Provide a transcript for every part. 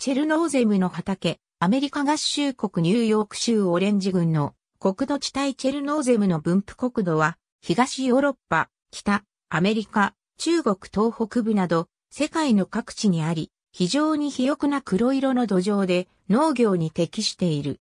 チェルノーゼムの畑、アメリカ合衆国ニューヨーク州オレンジ郡の国土地帯チェルノーゼムの分布国土は、東ヨーロッパ、北、アメリカ、中国東北部など、世界の各地にあり、非常に肥沃な黒色の土壌で農業に適している。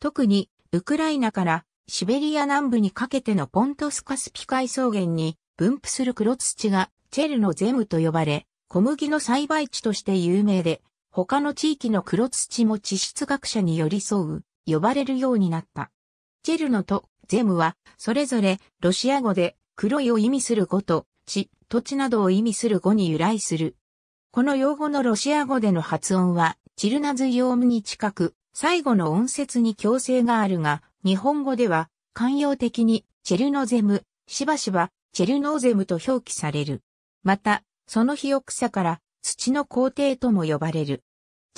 特に、ウクライナからシベリア南部にかけてのポントスカスピ海草原に分布する黒土がチェルノゼムと呼ばれ、小麦の栽培地として有名で、他の地域の黒土も地質学者に寄り添う、呼ばれるようになった。チェルノとゼムは、それぞれ、ロシア語で、黒いを意味する語と、地、土地などを意味する語に由来する。この用語のロシア語での発音は、チルナズヨームに近く、最後の音節に強制があるが、日本語では、慣用的に、チェルノゼム、しばしば、チェルノーゼムと表記される。また、その日奥さから、土の皇帝とも呼ばれる。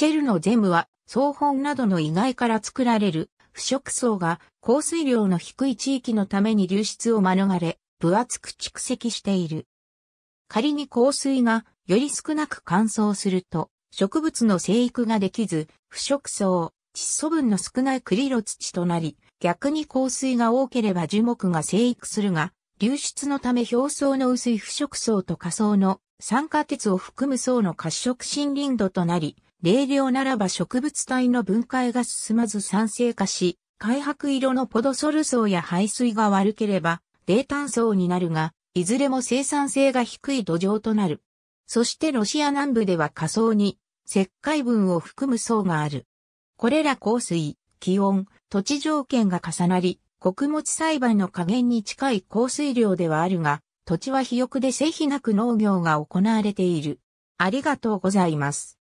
チェルのゼムは、草本などの意外から作られる腐食層が降水量の低い地域のために流出を免れ、分厚く蓄積している。仮に降水がより少なく乾燥すると、植物の生育ができず、腐食層、窒素分の少ないクリロ土となり、逆に降水が多ければ樹木が生育するが、流出のため表層の薄い腐食層と下層の酸化鉄を含む層の褐色森林土となり、冷涼ならば植物体の分解が進まず酸性化し、開白色のポドソル層や排水が悪ければ、冷炭層になるが、いずれも生産性が低い土壌となる。そしてロシア南部では下層に、石灰分を含む層がある。これら降水、気温、土地条件が重なり、穀物栽培の加減に近い降水量ではあるが、土地は肥沃でせひなく農業が行われている。ありがとうございます。